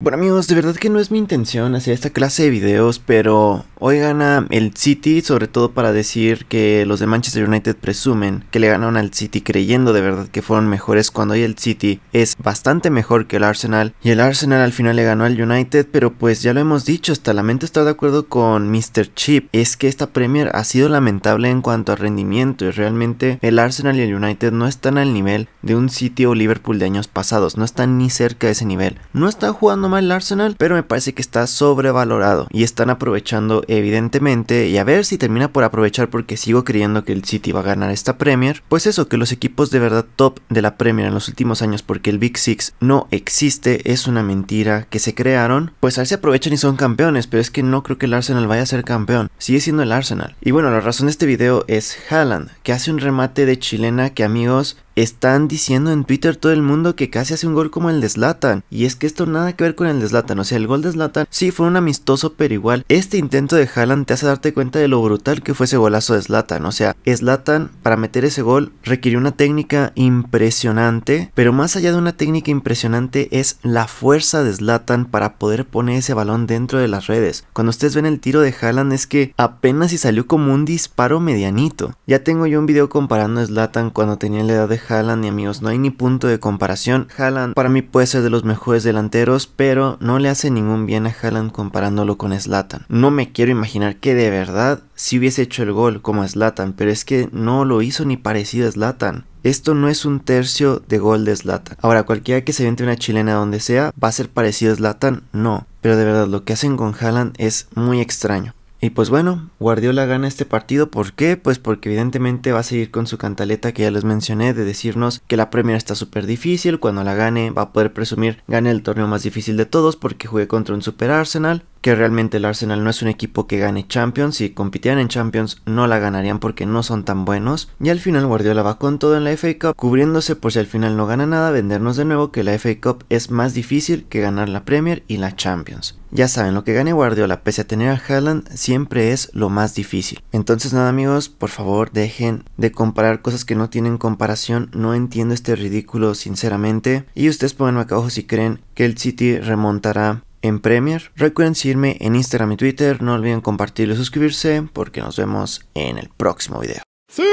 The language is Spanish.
Bueno amigos, de verdad que no es mi intención hacer esta clase de videos, pero hoy gana el City, sobre todo para decir que los de Manchester United presumen que le ganaron al City creyendo de verdad que fueron mejores cuando hoy el City es bastante mejor que el Arsenal y el Arsenal al final le ganó al United, pero pues ya lo hemos dicho, hasta la mente está de acuerdo con Mr. Chip, es que esta Premier ha sido lamentable en cuanto a rendimiento y realmente el Arsenal y el United no están al nivel de un City o Liverpool de años pasados, no están ni cerca de ese nivel, no están jugando mal el Arsenal, pero me parece que está sobrevalorado y están aprovechando evidentemente y a ver si termina por aprovechar porque sigo creyendo que el City va a ganar esta Premier. Pues eso, que los equipos de verdad top de la Premier en los últimos años porque el Big Six no existe, es una mentira que se crearon, pues a ver si aprovechan y son campeones, pero es que no creo que el Arsenal vaya a ser campeón, sigue siendo el Arsenal. Y bueno, la razón de este video es Haaland, que hace un remate de chilena que amigos están diciendo en Twitter todo el mundo que casi hace un gol como el de Zlatan. Y es que esto nada que ver con el de Zlatan. O sea, el gol de Zlatan sí fue un amistoso, pero igual este intento de Haaland te hace darte cuenta de lo brutal que fue ese golazo de Zlatan. O sea, Zlatan para meter ese gol requirió una técnica impresionante. Pero más allá de una técnica impresionante es la fuerza de Zlatan para poder poner ese balón dentro de las redes. Cuando ustedes ven el tiro de Haaland es que apenas si salió como un disparo medianito. Ya tengo yo un video comparando a Zlatan cuando tenía la edad de Haaland y amigos, no hay ni punto de comparación. Haaland para mí puede ser de los mejores delanteros, pero no le hace ningún bien a Haaland comparándolo con Slatan. No me quiero imaginar que de verdad si hubiese hecho el gol como Slatan, pero es que no lo hizo ni parecido a Slatan. Esto no es un tercio de gol de Zlatan. Ahora, cualquiera que se vente una chilena donde sea, ¿va a ser parecido a Zlatan? No. Pero de verdad, lo que hacen con Haaland es muy extraño. Y pues bueno, Guardiola gana este partido, ¿por qué? Pues porque evidentemente va a seguir con su cantaleta que ya les mencioné de decirnos que la Premier está súper difícil, cuando la gane va a poder presumir gane el torneo más difícil de todos porque jugué contra un super Arsenal, que realmente el Arsenal no es un equipo que gane Champions, si compitieran en Champions no la ganarían porque no son tan buenos, y al final Guardiola va con todo en la FA Cup, cubriéndose por si al final no gana nada, vendernos de nuevo que la FA Cup es más difícil que ganar la Premier y la Champions. Ya saben, lo que gane Guardiola, pese a tener a Haaland, siempre es lo más difícil. Entonces nada amigos, por favor dejen de comparar cosas que no tienen comparación. No entiendo este ridículo sinceramente. Y ustedes pónganme acá abajo si creen que el City remontará en Premier. Recuerden seguirme en Instagram y Twitter. No olviden compartirlo y suscribirse porque nos vemos en el próximo video. ¡Sí!